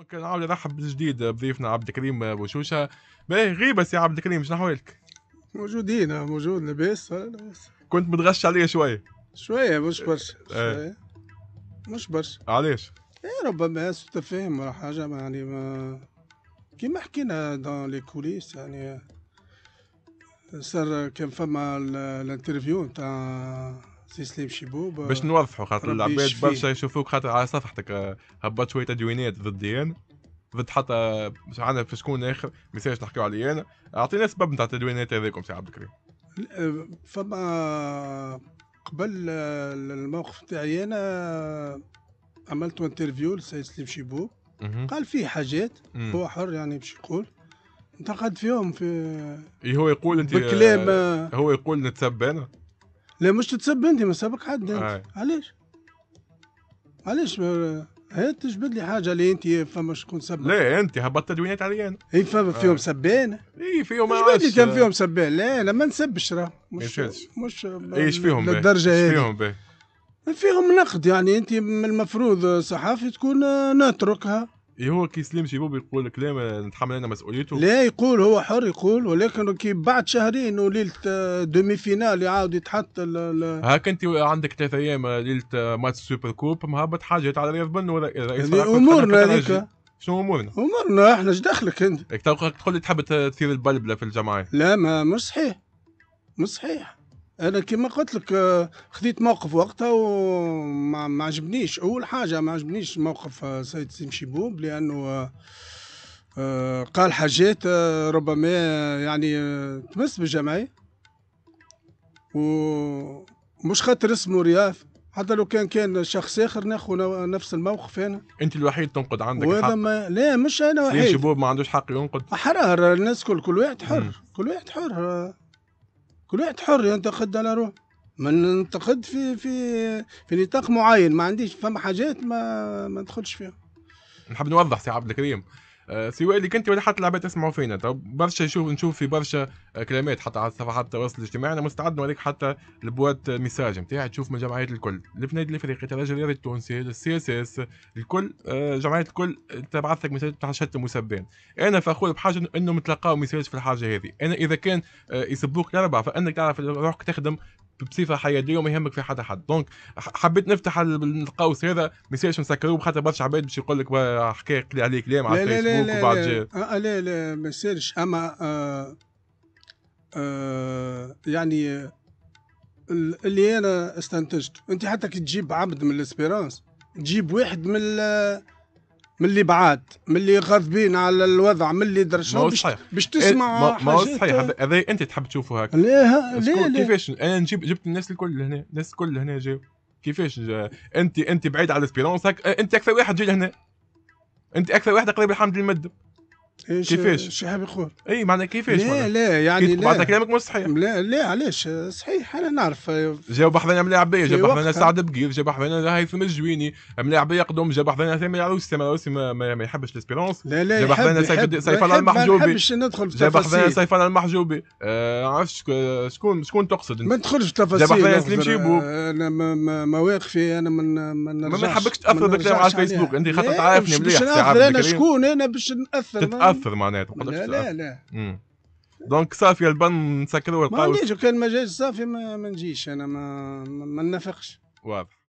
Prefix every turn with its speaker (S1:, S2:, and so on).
S1: اوكي نعاود نرحب بالجديد بضيفنا عبد الكريم بوشوشه باهي غيبه يا عبد الكريم شنو احوالك؟
S2: موجودين آه، موجود لاباس آه، كنت
S1: متغش عليا شويه إيه. إيه.
S2: شويه مش برشا شويه مش برشا علاش؟ ايه ربما سوء تفاهم ولا حاجه يعني ما كيما حكينا دون لي كوليس يعني صار كان فما الانترفيو نتاع سي سليم شيبوب آه، باش نوضحوا خاطر العباد برشا
S1: يشوفوك خاطر على صفحتك آه، هبط شويه تدوينات ضدي انا ضد حتى عندنا في شكون آه، اخر مثال نحكيو عليه انا اعطينا السبب نتاع التدوينات هذاكم سي عبد الكريم
S2: فما قبل الموقف نتاعي انا عملت انترفيو لسي سليم شيبوب قال فيه حاجات هو حر يعني باش يقول انتقد فيهم في إيه، هو
S1: يقول انت هو يقول نتسب انا
S2: لا مش تتسب انت ما سبك حد انت آه. علاش؟ علاش هي تجبد لي حاجه اللي انت فما شكون سب لا انت هبطت تدوينات علي انا اي فما آه. فيهم آه. سبان اي فيهم عاش مش كان فيهم سبان لا انا ما نسبش راه مش مش ايش فيهم للدرجه هذه ايش فيهم به فيهم نقد يعني انت من المفروض صحافي تكون نتركها إيه
S1: هو كيسلمش يبوب يقول كلام نتحمل انا مسؤوليته
S2: لا يقول هو حر يقول ولكن كي بعد شهرين وليله دومي آه، فينال يعاود يتحط هاك
S1: انت عندك ثلاث ايام آه، ليله آه، ماتش سوبر كوب مهبط حاجه على رياض بن رئيس امورنا هذيك
S2: شنو امورنا؟ امورنا احنا اش دخلك انت؟ إيه، تقول لي تحب تثير البلبله في الجماعه لا ما مش صحيح مش صحيح انا كيما قلت لك آه، خذيت موقف وقتها وما عجبنيش اول حاجه ما عجبنيش موقف آه، سيد سيم شيبوب لانه آه، قال حاجات ربما يعني تمس بالجمعيه ومش خاطر اسمه رياف حتى لو كان كان شخص اخر ناخذ نفس الموقف انا
S1: انت الوحيد تنقد عندك حق
S2: ما لا مش انا وحيد سيمشيبوب
S1: ما عندوش حق ينقد
S2: حرار الناس كل كل واحد حر كل واحد حر كل واحد حر ينتقد يعني على روحه ما ننتقد في في في نطاق معين ما عنديش فما حاجات ما ما ندخلش فيها نحب نوضح سي
S1: عبد الكريم آه، سواء اللي كنت ولا حتى العباد تسمعوا فينا طب برشا نشوف نشوف في برشا آه، كلمات حتى على صفحات التواصل الاجتماعي انا مستعد نوريك حتى البوات ميساج نتاعي تشوف من الجمعيات الكل البنادي الافريقي الترجي الرياضي التونسي السي اس اس الكل آه، جمعيات الكل تبعث لك مساج تاع شتى مسبان انا فخور بحاجه انه متلقاو مساج في الحاجه هذه انا اذا كان يسبوك لربع فانك تعرف روحك تخدم بصفه حياديه وما يهمك في حتى حد دونك حبيت نفتح القوس هذا ما يصيرش نسكروه خاطر برشا عباد باش يقول لك حكايه عليك كلام على الفيسبوك وبعد
S2: لا لا لا آه، آه، لا ما يصيرش اما آه، يعني اللي انا استنتجته انت حتى كي تجيب عبد من الاسبيرانس تجيب واحد من من اللي بعاد من اللي غاضبين على الوضع من اللي درشوا ما باش تسمع ما هو صحيح
S1: هذا انت تحب تشوفه هكا لا لا كيفاش انا نجيب جبت الناس الكل هنا الناس الكل هنا جاو كيفاش انت انت بعيد على الاسبيرونس انت اكثر واحد جاي لهنا انت اكثر
S2: واحد قريب الحمد لله كيفاش؟ كيفاش؟ حاب يقول؟ اي معناها كيفاش؟ لا لا يعني لا معناتها كلامك مش صحيح لا لا علاش صحيح انا نعرف
S1: جاو بحضنا ملاعب بيه جاب بحضنا سعد بقير جاب بحضنا هيثم الجويني ملاعب بيه قدوم جاب بحضنا ثاني العروسي ثامر العروسي ما, ما, ما يحبش ليسبيرونس لا لا جاب بحضنا سيف الله المحجوبي ما نحبش ندخل في جاب بحضنا سيف الله المحجوبي ما آه، عرفتش شكون شكون تقصد انت ما تدخلش في تفاصيل جاب بحضنا سليم شيبو
S2: انا مواقفي انا من ما نحبكش تاثر بالكلام على الفيسبوك انت خاطر تعرفني مليح باش ناثر انا شكون انا باش ناثر متعثر نعم. معناته لا لا
S1: لا دونك صافي البن نسكروا ما نجيش عنديش
S2: كان ما جاش صافي ما نجيش انا ما ما نفقش
S1: واضح